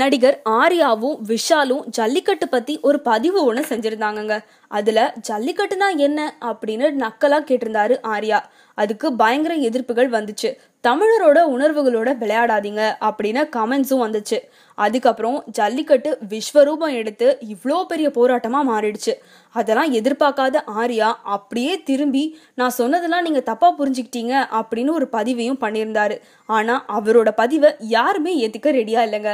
நடிகர் ஆர்யாவும் விஷாலும் ஜல்லிக்கட்டு பத்தி ஒரு பதிவு ஒன்று செஞ்சிருந்தாங்கங்க அதுல ஜல்லிக்கட்டுனா என்ன அப்படின்னு நக்கலா கேட்டிருந்தாரு ஆர்யா அதுக்கு பயங்கர எதிர்ப்புகள் வந்துச்சு தமிழரோட உணர்வுகளோட விளையாடாதீங்க அப்படின்னு கமெண்ட்ஸும் வந்துச்சு அதுக்கப்புறம் ஜல்லிக்கட்டு விஸ்வரூபம் எடுத்து இவ்வளோ பெரிய போராட்டமாக மாறிடுச்சு அதெல்லாம் எதிர்பார்க்காத ஆரியா அப்படியே திரும்பி நான் சொன்னதெல்லாம் நீங்கள் தப்பாக புரிஞ்சுக்கிட்டீங்க அப்படின்னு ஒரு பதிவையும் பண்ணியிருந்தாரு ஆனால் அவரோட பதிவை யாருமே ஏற்றுக்க ரெடியாக இல்லைங்க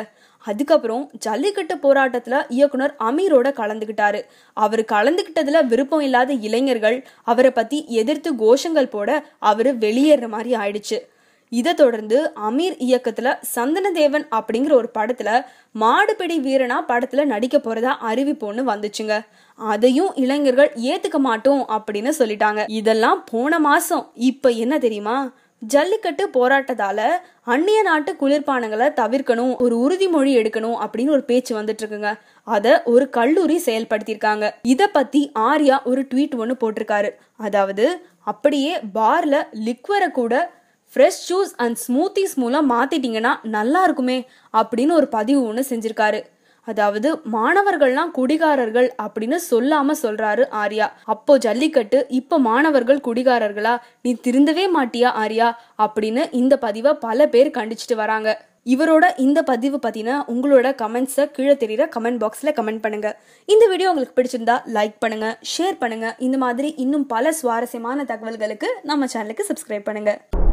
அதுக்கப்புறம் ஜல்லிக்கட்டு போராட்டத்தில் இயக்குனர் அமீரோட கலந்துகிட்டாரு அவர் கலந்துகிட்டதுல விருப்பம் இல்லாத இளைஞர்கள் அவரை பற்றி எதிர்த்து கோஷங்கள் போட அவர் வெளியேற மாதிரி ஆயிடுச்சு இதை தொடர்ந்து அமீர் இயக்கத்துல சந்தனதேவன் அப்படிங்கிற ஒரு படத்துல மாடுபிடி வீரனா படத்துல நடிக்க போறதா அறிவிப்பு ஒன்று வந்துச்சுங்க அதையும் இளைஞர்கள் ஏத்துக்க மாட்டோம் அப்படின்னு சொல்லிட்டாங்க இதெல்லாம் போன மாசம் இப்ப என்ன தெரியுமா ஜல்லிக்கட்டு போராட்டத்தால அந்நிய நாட்டு குளிர்பானங்களை தவிர்க்கணும் ஒரு உறுதிமொழி எடுக்கணும் அப்படின்னு ஒரு பேச்சு வந்துட்டு இருக்குங்க அதை ஒரு கல்லூரி செயல்படுத்தியிருக்காங்க இதை பத்தி ஆர்யா ஒரு ட்வீட் ஒன்று போட்டிருக்காரு அதாவது அப்படியே பார்ல லிக்வரை கூட ஃப்ரெஷ் ஜூஸ் அண்ட் ஸ்மூத்திஸ் மூலம் மாற்றிட்டிங்கன்னா நல்லா இருக்குமே அப்படின்னு ஒரு பதிவு ஒன்று செஞ்சுருக்காரு அதாவது மாணவர்கள்லாம் குடிகாரர்கள் அப்படின்னு சொல்லாம சொல்றாரு ஆர்யா அப்போ ஜல்லிக்கட்டு இப்போ மாணவர்கள் குடிகாரர்களா நீ திருந்தவே மாட்டியா ஆர்யா அப்படின்னு இந்த பதிவை பல பேர் கண்டிச்சிட்டு வராங்க இவரோட இந்த பதிவு பற்றினா உங்களோட கமெண்ட்ஸை கீழே தெரியிற கமெண்ட் பாக்ஸில் கமெண்ட் பண்ணுங்க இந்த வீடியோ உங்களுக்கு பிடிச்சிருந்தா லைக் பண்ணுங்கள் ஷேர் பண்ணுங்கள் இந்த மாதிரி இன்னும் பல சுவாரஸ்யமான தகவல்களுக்கு நம்ம சேனலுக்கு சப்ஸ்கிரைப் பண்ணுங்கள்